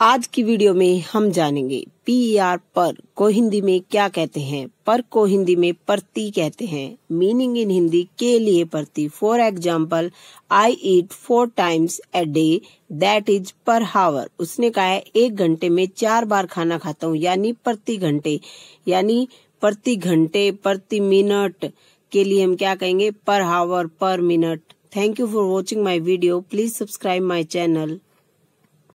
आज की वीडियो में हम जानेंगे पी आर e पर को हिंदी में क्या कहते हैं पर को हिंदी में प्रति कहते हैं मीनिंग इन हिंदी के लिए प्रति for example I eat four times a day that is per hour उसने कहा है एक घंटे में चार बार खाना खाता हूँ यानी प्रति घंटे यानी प्रति घंटे प्रति मिनट के लिए हम क्या कहेंगे per hour per minute thank you for watching my video please subscribe my channel